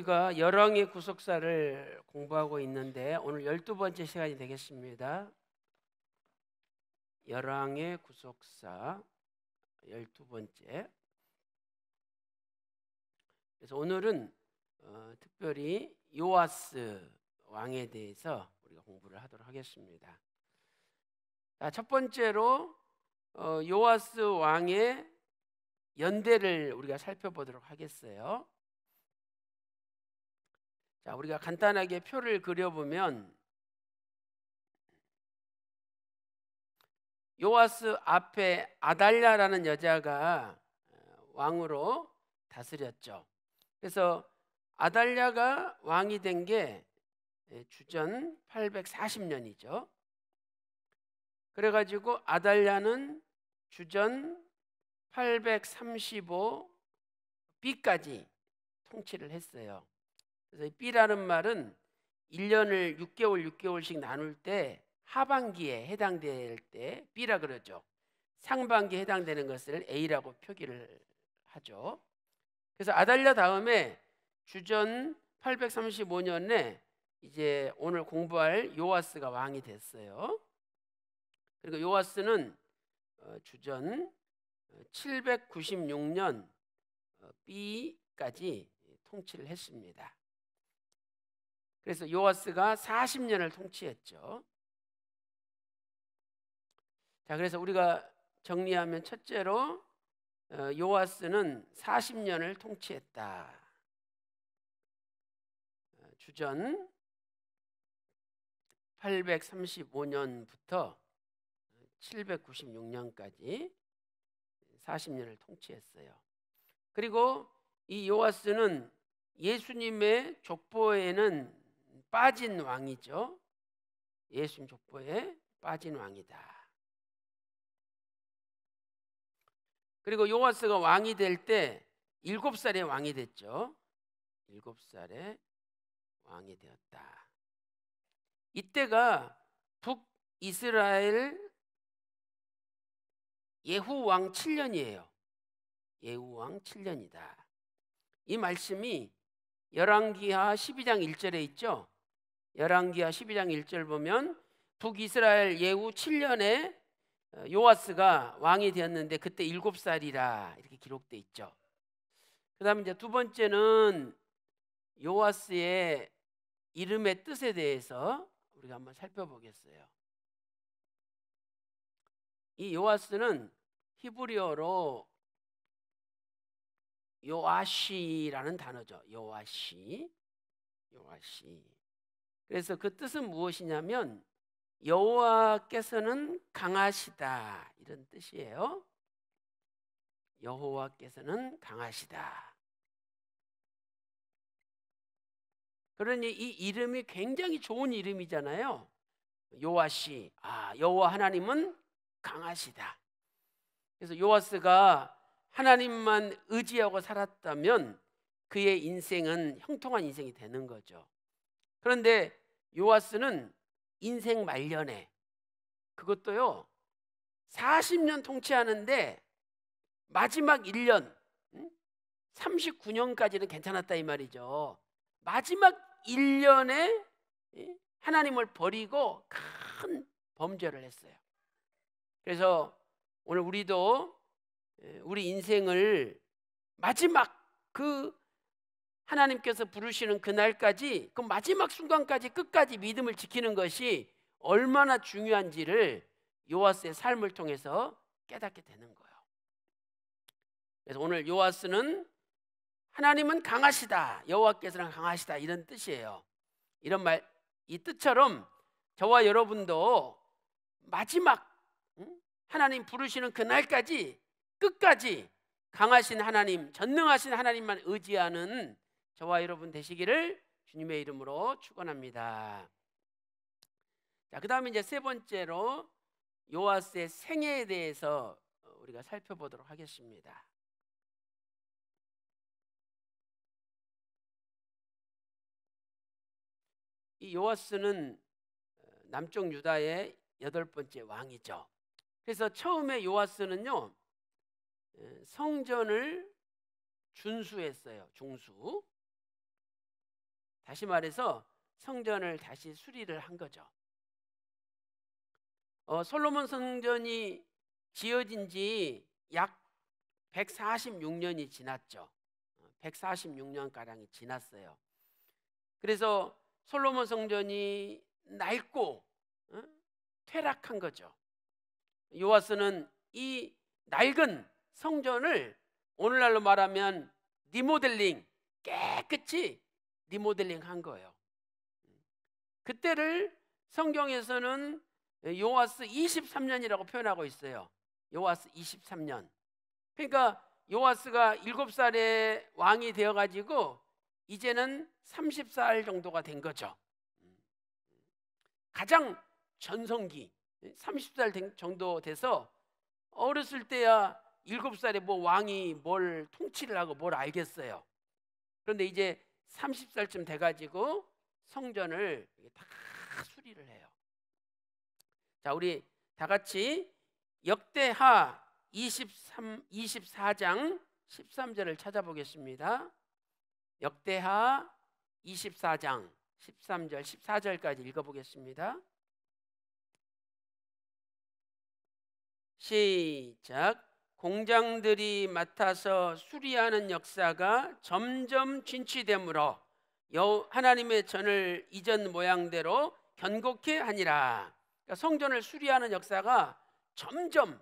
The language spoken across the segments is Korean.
우리가 열왕의 구속사를 공부하고 있는데 오늘 열두 번째 시간이 되겠습니다. 열왕의 구속사 열두 번째. 그래서 오늘은 어, 특별히 요아스 왕에 대해서 우리가 공부를 하도록 하겠습니다. 자, 첫 번째로 어, 요아스 왕의 연대를 우리가 살펴보도록 하겠어요. 자, 우리가 간단하게 표를 그려보면 요아스 앞에 아달랴라는 여자가 어, 왕으로 다스렸죠. 그래서 아달랴가 왕이 된게 예, 주전 840년이죠. 그래가지고 아달랴는 주전 835B까지 통치를 했어요. 그래서 B라는 말은 1년을 6개월 6개월씩 나눌 때 하반기에 해당될 때 B라 그러죠. 상반기에 해당되는 것을 A라고 표기를 하죠. 그래서 아달랴 다음에 주전 835년에 이제 오늘 공부할 요아스가 왕이 됐어요. 그리고 요아스는 어, 주전 796년 어, 어, B까지 통치를 했습니다. 그래서 요아스가 40년을 통치했죠. 자, 그래서 우리가 정리하면 첫째로 어, 요아스는 40년을 통치했다. 어, 주전 835년부터 796년까지 40년을 통치했어요. 그리고 이 요아스는 예수님의 족보에는 빠진 왕이죠. 예수님 족보에 빠진 왕이다. 그리고 요아스가 왕이 될 때 일곱 살에 왕이 됐죠. 일곱 살에 왕이 되었다. 이때가 북이스라엘 예후 왕 7년이에요. 예후 왕 7년이다. 이 말씀이 열왕기하 12장 1절에 있죠. 열왕기하 12장 1절 보면 북이스라엘 예후 7년에 어, 요아스가 왕이 되었는데 그때 7살이라 이렇게 기록돼 있죠. 그다음 이제 두 번째는 요아스의 이름의 뜻에 대해서 우리가 한번 살펴보겠어요. 이 요아스는 히브리어로 요아시라는 단어죠. 요아시, 요아시. 그래서 그 뜻은 무엇이냐면 여호와께서는 강하시다 이런 뜻이에요. 여호와께서는 강하시다. 그러니 이 이름이 굉장히 좋은 이름이잖아요. 요아시, 아 여호와 하나님은 강하시다. 그래서 요아스가 하나님만 의지하고 살았다면 그의 인생은 형통한 인생이 되는 거죠. 그런데 요아스는 인생 말년에 그것도요 40년 통치하는데 마지막 1년 39년까지는 괜찮았다 이 말이죠. 마지막 1년에 하나님을 버리고 큰 범죄를 했어요. 그래서 오늘 우리도 예, 우리 인생을 마지막 그 하나님께서 부르시는 그날까지 그 마지막 순간까지 끝까지 믿음을 지키는 것이 얼마나 중요한지를 요아스의 삶을 통해서 깨닫게 되는 거예요. 그래서 오늘 요아스는 하나님은 강하시다. 여호와께서는 강하시다. 이런 뜻이에요. 이런 말, 이 뜻처럼 저와 여러분도 마지막 하나님 부르시는 그날까지 끝까지 강하신 하나님, 전능하신 하나님만 의지하는 저와 여러분 되시기를 주님의 이름으로 축원합니다. 자, 그다음에 이제 세 번째로 요아스의 생애에 대해서 어, 우리가 살펴보도록 하겠습니다. 이 요아스는 어, 남쪽 유다의 여덟 번째 왕이죠. 그래서 처음에 요아스는요 성전을 준수했어요. 중수. 다시 말해서 성전을 다시 수리를 한 거죠. 어, 솔로몬 성전이 지어진 지 약 146년이 지났죠. 146년가량이 어, 지났어요. 그래서 솔로몬 성전이 낡고 어? 퇴락한 거죠. 요아스는 이 낡은 성전을 오늘날로 말하면 리모델링 깨끗이 리모델링 한 거예요. 그때를 성경에서는 요하스 23년이라고 표현하고 있어요. 요하스 23년. 그러니까 요하스가 7살에 왕이 되어 가지고 이제는 30살 정도가 된 거죠. 가장 전성기 30살 정도 돼서 어렸을 때야 7살에 뭐 왕이 뭘 통치를 하고 뭘 알겠어요. 그런데 이제 30살쯤 돼가지고 성전을 다 수리를 해요. 자, 우리 다 같이 역대하 23, 24장 13절을 찾아보겠습니다. 역대하 24장 13절, 14절까지 읽어보겠습니다. 시작. 공장들이 맡아서 수리하는 역사가 점점 진취되므로 하나님의 전을 이전 모양대로 견곡해 하니라. 그러니까 성전을 수리하는 역사가 점점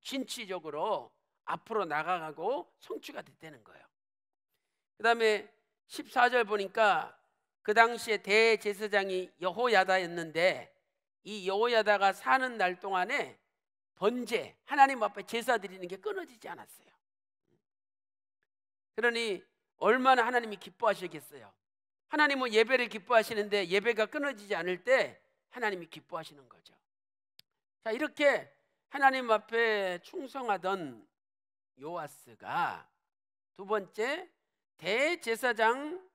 진취적으로 앞으로 나가가고 성취가 됐다는 거예요. 그 다음에 14절 보니까 그 당시에 대제사장이 여호야다였는데 이 여호야다가 사는 날 동안에 번제, 하나님 앞에 제사 드리는 게 끊어지지 않았어요. 그러니 얼마나 하나님이 기뻐하시겠어요. 하나님은 뭐 예배를 기뻐하시는데 예배가 끊어지지 않을 때 하나님이 기뻐하시는 거죠. 자, 이렇게 하나님 앞에 충성하던 요아스가 두 번째 대제사장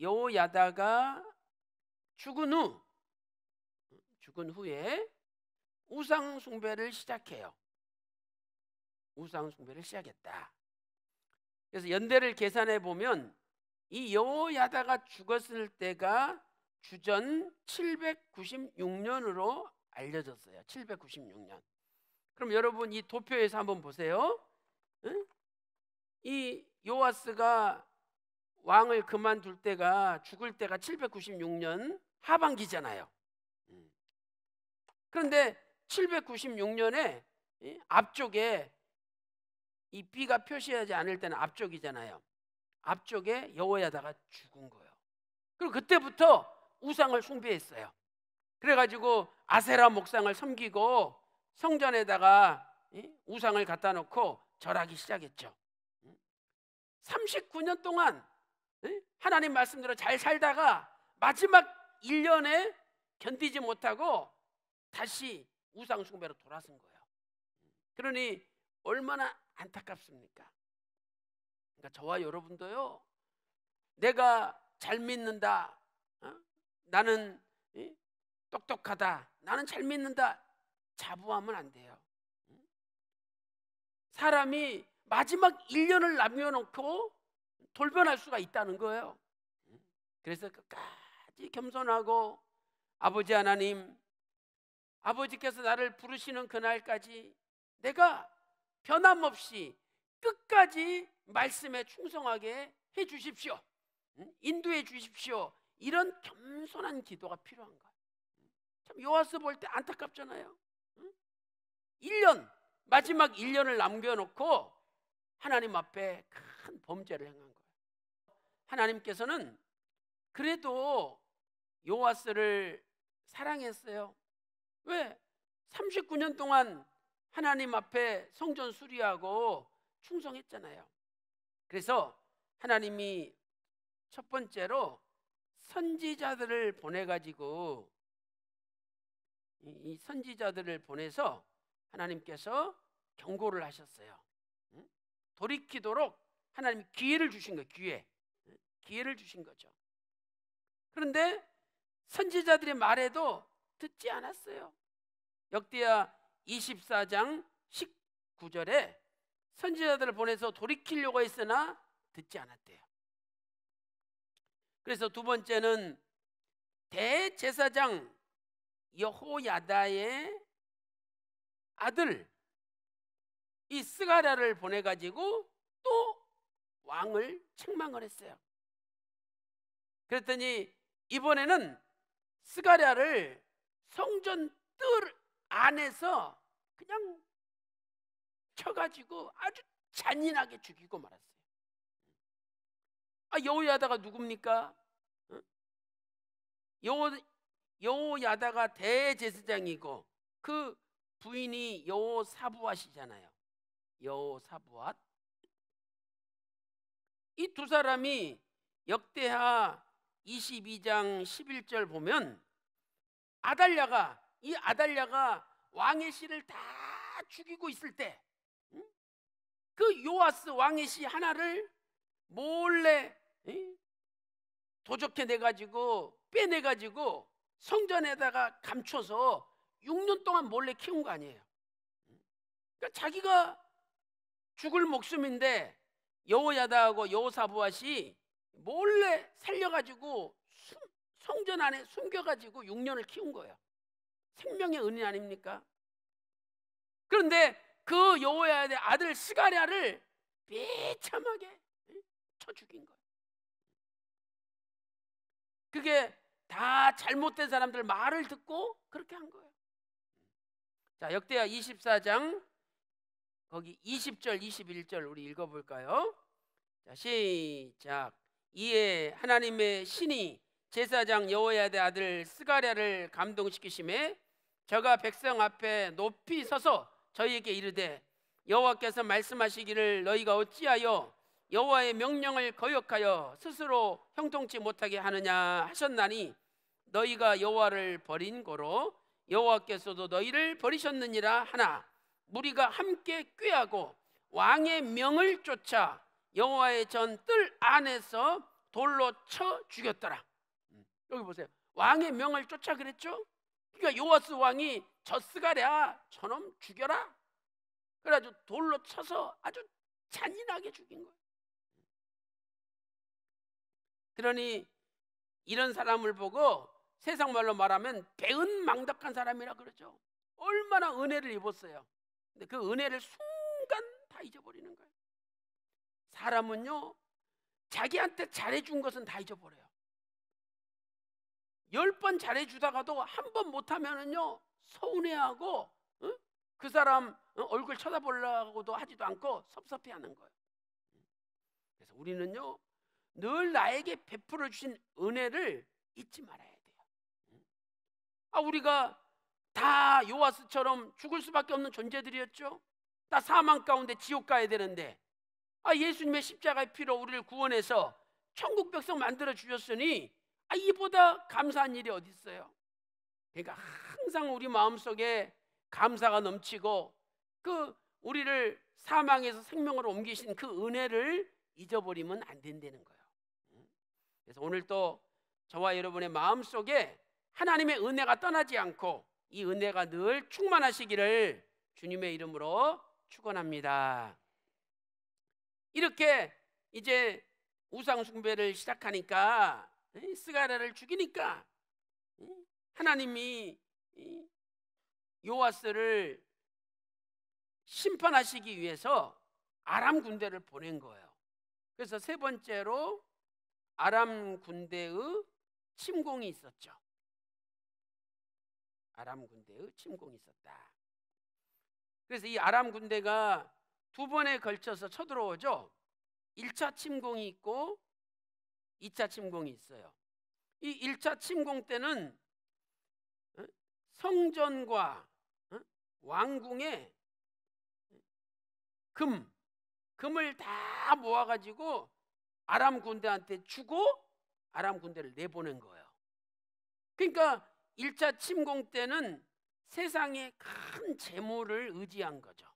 여야다가 죽은 후 죽은 후에 우상 숭배를 시작해요. 우상 숭배를 시작했다. 그래서 연대를 계산해 보면 이 여호야다가 죽었을 때가 주전 796년으로 알려졌어요. 796년. 그럼 여러분 이 도표에서 한번 보세요. 응? 이 요아스가 왕을 그만둘 때가 죽을 때가 796년 하반기잖아요. 음. 그런데 796년에 앞쪽에 이 B가 표시하지 않을 때는 앞쪽이잖아요. 앞쪽에 여호야다가 죽은 거예요. 그리고 그때부터 우상을 숭배했어요. 그래가지고 아세라 목상을 섬기고 성전에다가 우상을 갖다 놓고 절하기 시작했죠. 39년 동안 하나님 말씀대로 잘 살다가 마지막 1년에 견디지 못하고 다시 우상 숭배로 돌아선 거예요. 그러니 얼마나 안타깝습니까? 그러니까 저와 여러분도요. 내가 잘 믿는다. 어? 나는 이? 똑똑하다. 나는 잘 믿는다. 자부하면 안 돼요. 사람이 마지막 1년을 남겨놓고 돌변할 수가 있다는 거예요. 그래서 끝까지 겸손하고 아버지 하나님 아버지께서 나를 부르시는 그날까지 내가 변함없이 끝까지 말씀에 충성하게 해 주십시오. 인도해 주십시오. 이런 겸손한 기도가 필요한 거예요. 참 요하스 볼 때 안타깝잖아요. 1년 마지막 1년을 남겨놓고 하나님 앞에 큰 범죄를 행한 거예요. 하나님께서는 그래도 요하스를 사랑했어요. 왜? 39년 동안 하나님 앞에 성전 수리하고 충성했잖아요. 그래서 하나님이 첫 번째로 선지자들을 보내가지고 이 선지자들을 보내서 하나님께서 경고를 하셨어요. 돌이키도록 하나님이 기회를 주신 거예요. 기회. 기회를 주신 거죠. 그런데 선지자들의 말에도 듣지 않았어요. 역대하 24장 19절에 선지자들을 보내서 돌이키려고 했으나 듣지 않았대요. 그래서 두 번째는 대제사장 여호야다의 아들 이 스가랴를 보내 가지고 또 왕을 책망을 했어요. 그랬더니 이번에는 스가랴를 성전 뜰 안에서 그냥 쳐가지고 아주 잔인하게 죽이고 말았어요. 아, 여호야다가 누굽니까? 여호 여호야다가 대제사장이고 그 부인이 여호사부앗이잖아요. 여호사부앗. 이두 사람이 역대하 22장 11절 보면 아달랴가 이 아달랴가 왕의 씨를 다 죽이고 있을 때그 요아스 왕의 씨 하나를 몰래 도적해 내 가지고 빼내 가지고 성전에다가 감춰서 6년 동안 몰래 키운 거 아니에요. 그러니까 자기가 죽을 목숨인데 여호야다하고 여호사부앗이 몰래 살려가지고 성전 안에 숨겨가지고 6년을 키운 거예요. 생명의 은인 아닙니까? 그런데 그 여호야의 아들 스가랴를 비참하게 쳐 죽인 거예요. 그게 다 잘못된 사람들 말을 듣고 그렇게 한 거예요. 자, 역대하 24장 거기 20절 21절 우리 읽어 볼까요? 자, 시작. 이에 하나님의 신이 제사장 여호야의 아들 스가랴를 감동시키심에 저가 백성 앞에 높이 서서 저희에게 이르되 여호와께서 말씀하시기를 너희가 어찌하여 여호와의 명령을 거역하여 스스로 형통치 못하게 하느냐 하셨나니 너희가 여호와를 버린 거로 여호와께서도 너희를 버리셨느니라 하나 무리가 함께 꾀하고 왕의 명을 쫓아 여호와의 전뜰 안에서 돌로 쳐 죽였더라 여기 보세요. 왕의 명을 쫓아 그랬죠? 그러니까 요아스 왕이 저스가랴 저놈 죽여라. 그래가지고 돌로 쳐서 아주 잔인하게 죽인 거예요. 그러니 이런 사람을 보고 세상 말로 말하면 배은망덕한 사람이라 그러죠. 얼마나 은혜를 입었어요. 근데 그 은혜를 순간 다 잊어버리는 거예요. 사람은요 자기한테 잘해준 것은 다 잊어버려요. 열번 잘해주다가도 한 번 못하면은요 서운해하고 응? 그 사람 얼굴 쳐다보려고도 하지도 않고 섭섭해하는 거예요. 그래서 우리는요 늘 나에게 베풀어 주신 은혜를 잊지 말아야 돼요. 아 우리가 다 요아스처럼 죽을 수밖에 없는 존재들이었죠. 다 사망 가운데 지옥 가야 되는데 아 예수님의 십자가의 피로 우리를 구원해서 천국 백성 만들어 주셨으니 아, 이보다 감사한 일이 어디 있어요? 그러니까 항상 우리 마음속에 감사가 넘치고 그 우리를 사망에서 생명으로 옮기신 그 은혜를 잊어버리면 안 된다는 거예요. 그래서 오늘 또 저와 여러분의 마음속에 하나님의 은혜가 떠나지 않고 이 은혜가 늘 충만하시기를 주님의 이름으로 축원합니다. 이렇게 이제 우상 숭배를 시작하니까 스가랴를 죽이니까 하나님이 요아스를 심판하시기 위해서 아람 군대를 보낸 거예요. 그래서 세 번째로 아람 군대의 침공이 있었죠. 아람 군대의 침공이 있었다. 그래서 이 아람 군대가 두 번에 걸쳐서 쳐들어오죠. 1차 침공이 있고 2차 침공이 있어요. 이 1차 침공 때는 어, 성전과 어, 왕궁에 어, 금, 금을 다 모아가지고 아람 군대한테 주고 아람 군대를 내보낸 거예요. 그러니까 1차 침공 때는 세상의 큰 재물을 의지한 거죠.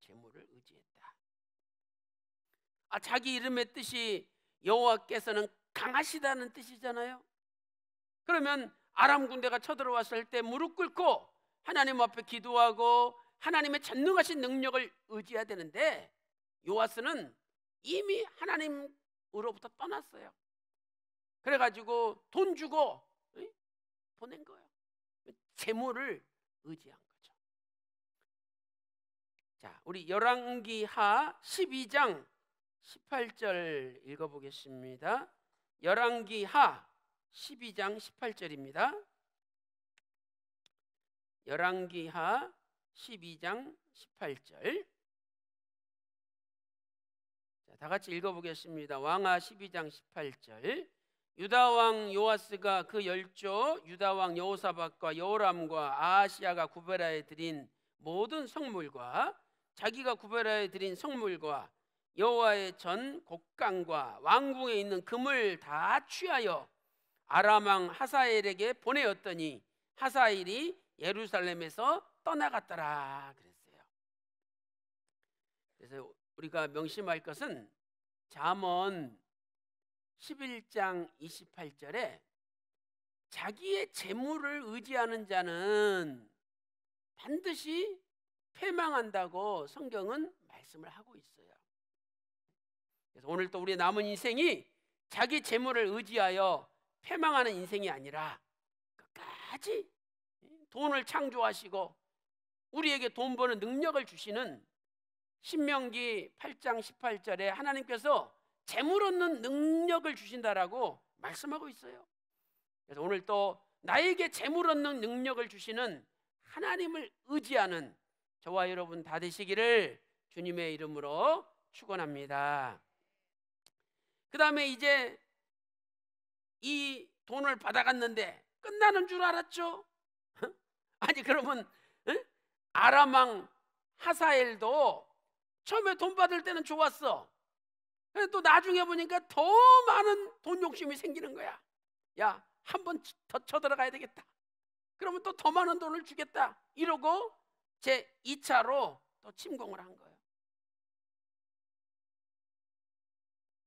재물을 의지했다. 아, 자기 이름의 뜻이 여호와께서는 강하시다는 뜻이잖아요. 그러면 아람 군대가 쳐들어왔을 때 무릎 꿇고 하나님 앞에 기도하고 하나님의 전능하신 능력을 의지해야 되는데 요아스는 이미 하나님으로부터 떠났어요. 그래가지고 돈 주고 보낸 거예요. 재물을 의지한 거죠. 자, 우리 열왕기하 12장 18절 읽어보겠습니다. 열왕기하 12장 18절입니다. 열왕기하 12장 18절. 다 같이 읽어보겠습니다. 왕하 12장 18절. 유다 왕 요아스가 그 열조 유다 왕여호사박과 여호람과 아시아가 구별라에 드린 모든 성물과 자기가 구별라에 드린 성물과 여호와의 전 곡간과 왕궁에 있는 금을 다 취하여 아람왕 하사엘에게 보내었더니 하사엘이 예루살렘에서 떠나갔더라 그랬어요. 그래서 우리가 명심할 것은 잠언 11장 28절에 자기의 재물을 의지하는 자는 반드시 패망한다고 성경은 말씀을 하고 있어요. 그래서 오늘 또 우리의 남은 인생이 자기 재물을 의지하여 패망하는 인생이 아니라 끝까지 돈을 창조하시고 우리에게 돈 버는 능력을 주시는 신명기 8장 18절에 하나님께서 재물 얻는 능력을 주신다라고 말씀하고 있어요. 그래서 오늘 또 나에게 재물 얻는 능력을 주시는 하나님을 의지하는 저와 여러분 다 되시기를 주님의 이름으로 축원합니다. 그 다음에 이제 이 돈을 받아갔는데 끝나는 줄 알았죠? 아니 그러면 아람왕 하사엘도 처음에 돈 받을 때는 좋았어. 또 나중에 보니까 더 많은 돈 욕심이 생기는 거야. 야, 한 번 더 쳐들어가야 되겠다. 그러면 또 더 많은 돈을 주겠다. 이러고 제 2차로 또 침공을 한 거예요.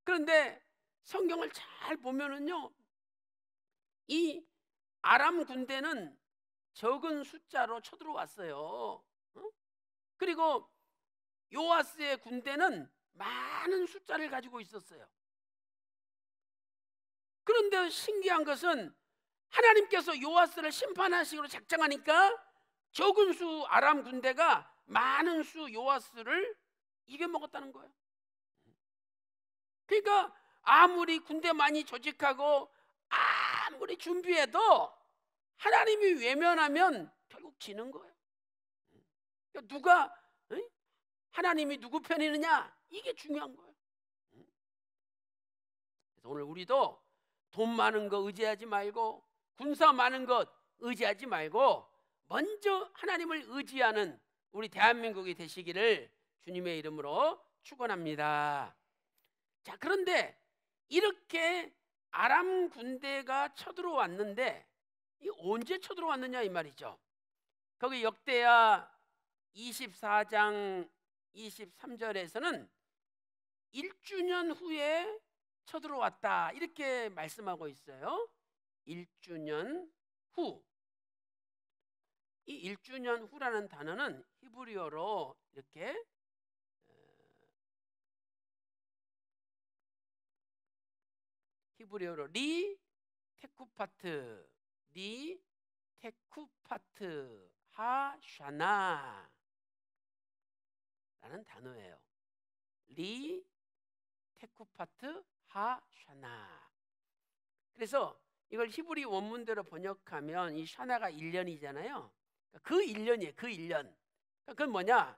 그런데 성경을 잘 보면은요, 이 아람 군대는 적은 숫자로 쳐들어왔어요. 그리고 요아스의 군대는 많은 숫자를 가지고 있었어요. 그런데 신기한 것은 하나님께서 요아스를 심판하시기로 작정하니까 적은 수 아람 군대가 많은 수 요아스를 이겨먹었다는 거예요. 그러니까 아무리 군대 많이 조직하고 아무리 준비해도 하나님이 외면하면 결국 지는 거예요. 그러니까 누가 하나님이 누구 편이느냐 이게 중요한 거예요. 그래서 오늘 우리도 돈 많은 거 의지하지 말고 군사 많은 것 의지하지 말고 먼저 하나님을 의지하는 우리 대한민국이 되시기를 주님의 이름으로 축원합니다. 자, 그런데 이렇게 아람 군대가 쳐들어왔는데 언제 쳐들어왔느냐 이 말이죠. 거기 역대야 24장 23절에서는 1주년 후에 쳐들어왔다 이렇게 말씀하고 있어요. 1주년 후. 이 1주년 후라는 단어는 히브리어로 이렇게 히브리어로 리 테쿠파트 리 테쿠파트 하샤나 라는 단어예요. 리 테쿠파트 하샤나 그래서 이걸 히브리 원문대로 번역하면 이 샤나가 1년이잖아요. 그러니까 그 1년이에요. 그 1년. 그러니까 그건 뭐냐?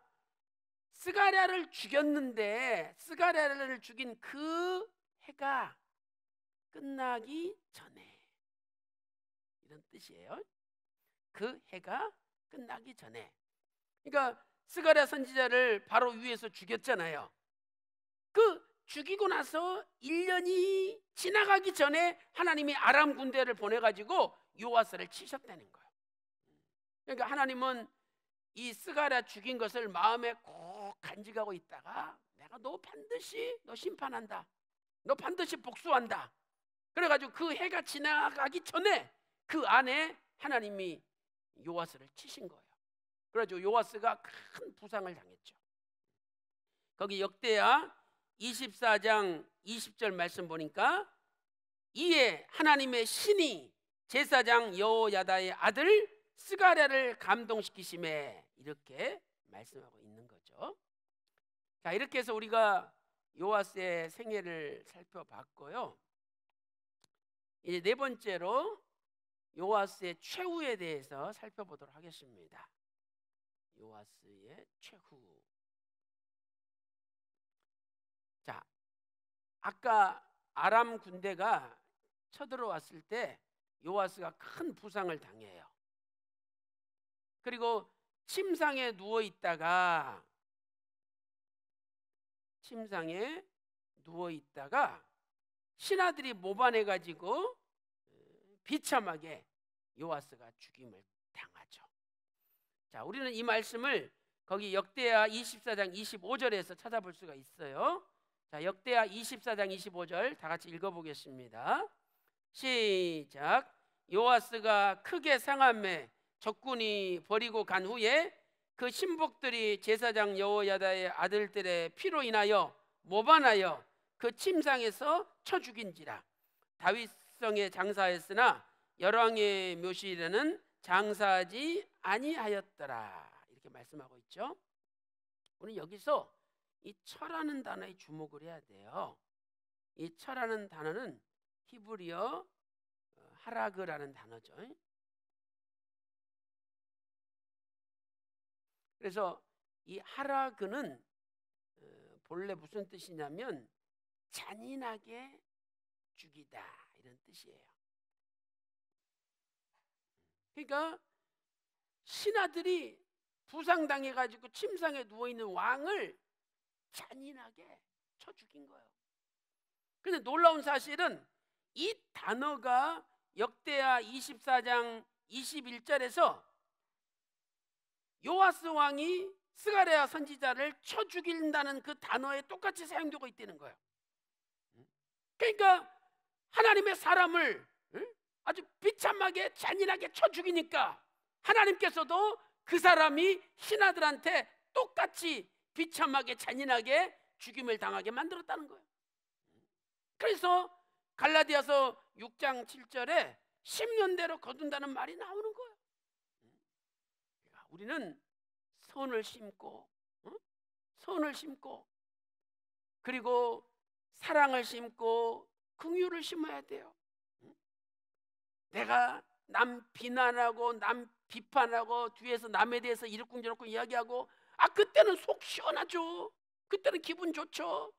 스가랴를 죽였는데 스가랴를 죽인 그 해가 끝나기 전에 이런 뜻이에요. 그 해가 끝나기 전에 그러니까 스가랴 선지자를 바로 위에서 죽였잖아요. 그 죽이고 나서 1년이 지나가기 전에 하나님이 아람 군대를 보내가지고 요아스를 치셨다는 거예요. 그러니까 하나님은 이 스가랴 죽인 것을 마음에 꼭 간직하고 있다가 내가 너 반드시 너 심판한다. 너 반드시 복수한다. 그래가지고 그 해가 지나가기 전에 그 안에 하나님이 요아스를 치신 거예요. 그래가지고 요아스가 큰 부상을 당했죠. 거기 역대야 24장 20절 말씀 보니까 이에 하나님의 신이 제사장 여호야다의 아들 스가랴를 감동시키심에 이렇게 말씀하고 있는 거죠. 자 이렇게 해서 우리가 요아스의 생애를 살펴봤고요. 이제 네 번째로 요아스의 최후에 대해서 살펴보도록 하겠습니다. 요아스의 최후. 자, 아까 아람 군대가 쳐들어왔을 때 요아스가 큰 부상을 당해요. 그리고 침상에 누워 있다가 침상에 누워 있다가 신하들이 모반해가지고 어, 비참하게 요아스가 죽임을 당하죠. 자, 우리는 이 말씀을 거기 역대하 24장 25절에서 찾아볼 수가 있어요. 자, 역대하 24장 25절 다 같이 읽어보겠습니다. 시작. 요아스가 크게 상함에 적군이 버리고 간 후에 그 신복들이 제사장 여호야다의 아들들의 피로 인하여 모반하여 그 침상에서 쳐 죽인지라 다윗성에 장사했으나 열왕의 묘실에는 장사하지 아니하였더라 이렇게 말씀하고 있죠. 우리 여기서 이 처라는 단어에 주목을 해야 돼요. 이 처라는 단어는 히브리어 어, 하라그라는 단어죠. 그래서 이 하라그는 어, 본래 무슨 뜻이냐면 잔인하게 죽이다 이런 뜻이에요. 그러니까 신하들이 부상당해가지고 침상에 누워있는 왕을 잔인하게 쳐 죽인 거예요. 그데 놀라운 사실은 이 단어가 역대하 24장 21절에서 요아스 왕이 스가랴 선지자를 쳐 죽인다는 그 단어에 똑같이 사용되고 있다는 거예요. 그러니까 하나님의 사람을 아주 비참하게 잔인하게 쳐 죽이니까 하나님께서도 그 사람이 신하들한테 똑같이 비참하게 잔인하게 죽임을 당하게 만들었다는 거예요. 그래서 갈라디아서 6장 7절에 10년대로 거둔다는 말이 나오는 거예요. 우리는 선을 심고 선을 심고 그리고 사랑을 심고 긍휼을 심어야 돼요. 내가 남 비난하고 남 비판하고 뒤에서 남에 대해서 이러저러 이야기하고 아 그때는 속 시원하죠. 그때는 기분 좋죠.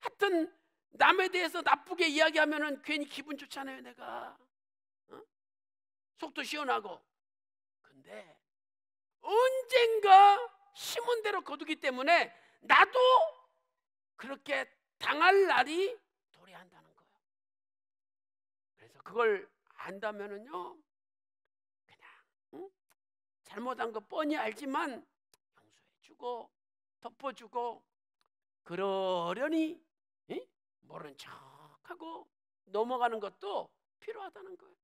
하여튼 남에 대해서 나쁘게 이야기하면은 괜히 기분 좋잖아요, 내가. 어? 속도 시원하고. 근데 언젠가 심은 대로 거두기 때문에 나도 그렇게 당할 날이 도래한다는 거예요. 그래서 그걸 안다면은요, 그냥 응? 잘못한 거 뻔히 알지만 용서해주고 덮어주고 그러려니 응? 모른 척하고 넘어가는 것도 필요하다는 거예요.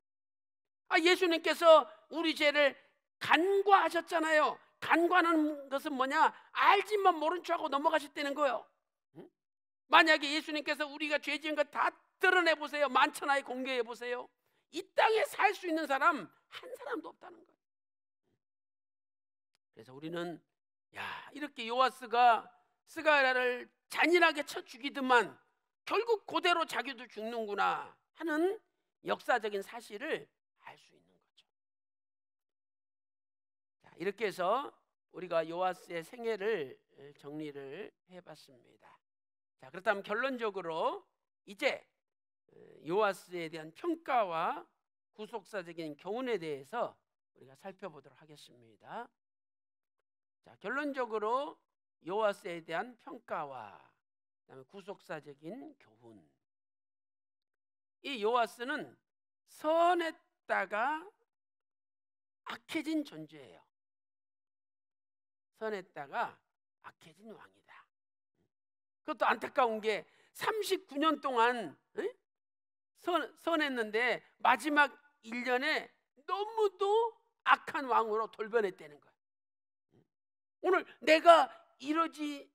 아 예수님께서 우리 죄를 간과하셨잖아요. 간과하는 것은 뭐냐? 알지만 모른 척하고 넘어가셨다는 거예요. 만약에 예수님께서 우리가 죄 지은 거 다 드러내 보세요. 만천하에 공개해 보세요. 이 땅에 살 수 있는 사람 한 사람도 없다는 거예요. 그래서 우리는 야 이렇게 요아스가 스가랴를 잔인하게 쳐 죽이더만 결국 그대로 자기도 죽는구나 하는 역사적인 사실을 알 수 있는 거죠. 자, 이렇게 해서 우리가 요아스의 생애를 정리를 해봤습니다. 자, 그렇다면 결론적으로 이제 어, 요아스에 대한 평가와 구속사적인 교훈에 대해서 우리가 살펴보도록 하겠습니다. 자, 결론적으로 요아스에 대한 평가와 그다음에 구속사적인 교훈. 이 요아스는 선했다가 악해진 존재예요. 선했다가 악해진 왕이에요. 그것도 안타까운 게 39년 동안 선, 선했는데 마지막 1년에 너무도 악한 왕으로 돌변했다는 거야. 오늘 내가 이러지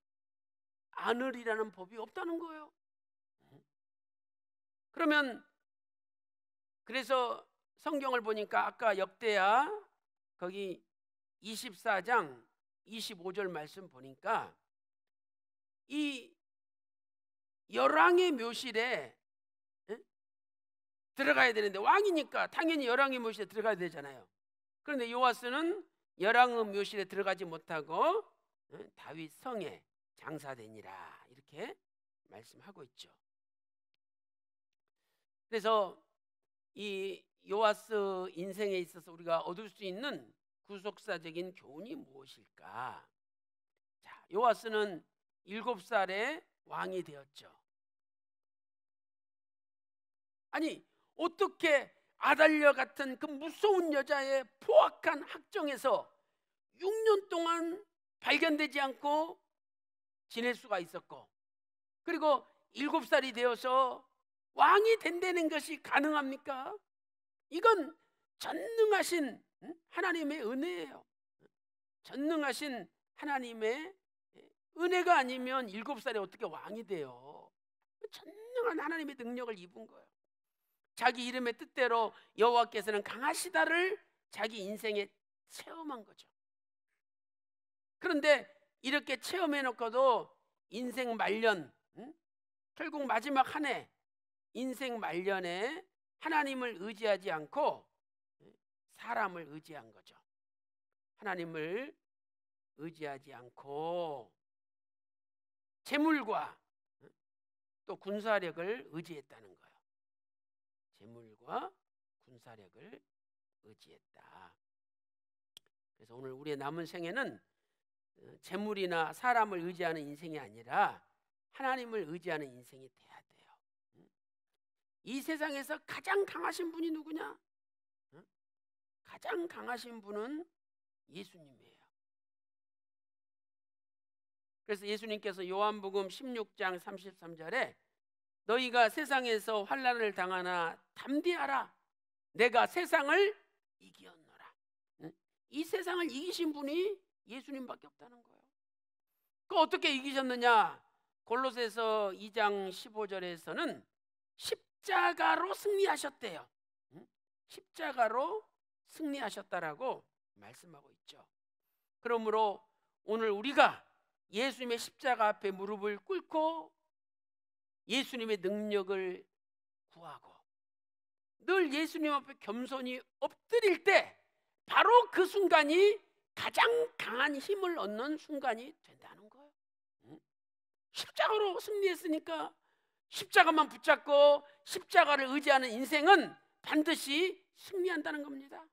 않으리라는 법이 없다는 거예요. 그러면 그래서 성경을 보니까 아까 역대야 거기 24장 25절 말씀 보니까 이 열왕의 묘실에 에? 들어가야 되는데 왕이니까 당연히 열왕의 묘실에 들어가야 되잖아요. 그런데 요아스는 열왕의 묘실에 들어가지 못하고 에? 다윗 성에 장사되니라 이렇게 말씀하고 있죠. 그래서 이 요아스 인생에 있어서 우리가 얻을 수 있는 구속사적인 교훈이 무엇일까? 자, 요아스는 일곱 살에 왕이 되었죠. 아니 어떻게 아달려 같은 그 무서운 여자의 포악한 학정에서 6년 동안 발견되지 않고 지낼 수가 있었고 그리고 7살이 되어서 왕이 된다는 것이 가능합니까? 이건 전능하신 하나님의 은혜예요. 전능하신 하나님의 은혜가 아니면 7살에 어떻게 왕이 돼요? 전능한 하나님의 능력을 입은 거예요. 자기 이름의 뜻대로 여호와께서는 강하시다를 자기 인생에 체험한 거죠. 그런데 이렇게 체험해 놓고도 인생 말년 응? 결국 마지막 한 해 인생 말년에 하나님을 의지하지 않고 사람을 의지한 거죠. 하나님을 의지하지 않고 재물과 또 군사력을 의지했다는 거예요. 재물과 군사력을 의지했다. 그래서 오늘 우리의 남은 생애는 어, 재물이나 사람을 의지하는 인생이 아니라 하나님을 의지하는 인생이 돼야 돼요. 이 세상에서 가장 강하신 분이 누구냐? 가장 강하신 분은 예수님이에요. 그래서 예수님께서 요한복음 16장 33절에 너희가 세상에서 환란을 당하나 담대하라. 내가 세상을 이기었노라이 세상을 이기신 분이 예수님밖에 없다는 거예요. 그 어떻게 이기셨느냐? 골로새서 2장 15절에서는 십자가로 승리하셨대요. 십자가로 승리하셨다라고 말씀하고 있죠. 그러므로 오늘 우리가 예수님의 십자가 앞에 무릎을 꿇고 예수님의 능력을 구하고 늘 예수님 앞에 겸손히 엎드릴 때 바로 그 순간이 가장 강한 힘을 얻는 순간이 된다는 거예요. 십자가로 승리했으니까 십자가만 붙잡고 십자가를 의지하는 인생은 반드시 승리한다는 겁니다.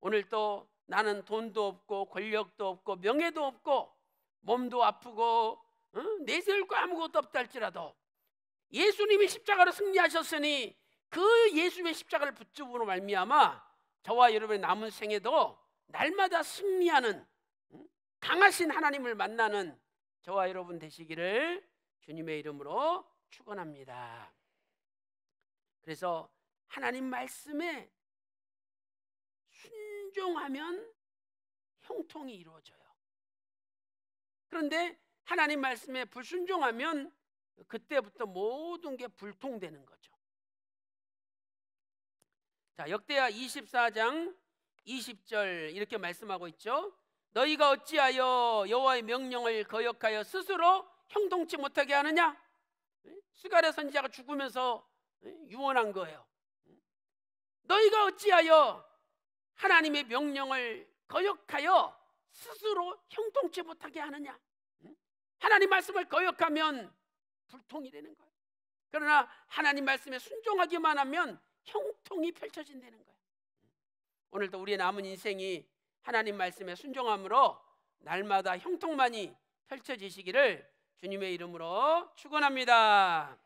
오늘 또 나는 돈도 없고 권력도 없고 명예도 없고 몸도 아프고 응? 내세울 거 아무것도 없다 할지라도 예수님이 십자가로 승리하셨으니 그 예수의 십자가를 붙잡으로 말미암아 저와 여러분의 남은 생에도 날마다 승리하는 강하신 하나님을 만나는 저와 여러분 되시기를 주님의 이름으로 축원합니다. 그래서 하나님 말씀에 순종하면 형통이 이루어져요. 그런데 하나님 말씀에 불순종하면 그때부터 모든 게 불통되는 거죠. 자, 역대야 24장 20절 이렇게 말씀하고 있죠. 너희가 어찌하여 여호와의 명령을 거역하여 스스로 형통치 못하게 하느냐? 수가랴 선지자가 죽으면서 유언한 거예요. 너희가 어찌하여 하나님의 명령을 거역하여 스스로 형통치 못하게 하느냐? 하나님 말씀을 거역하면 불통이 되는 거예요. 그러나 하나님 말씀에 순종하기만 하면 형통이 펼쳐진다는 거예요 오늘도 우리의 남은 인생이 하나님 말씀에 순종함으로 날마다 형통만이 펼쳐지시기를 주님의 이름으로 축원합니다.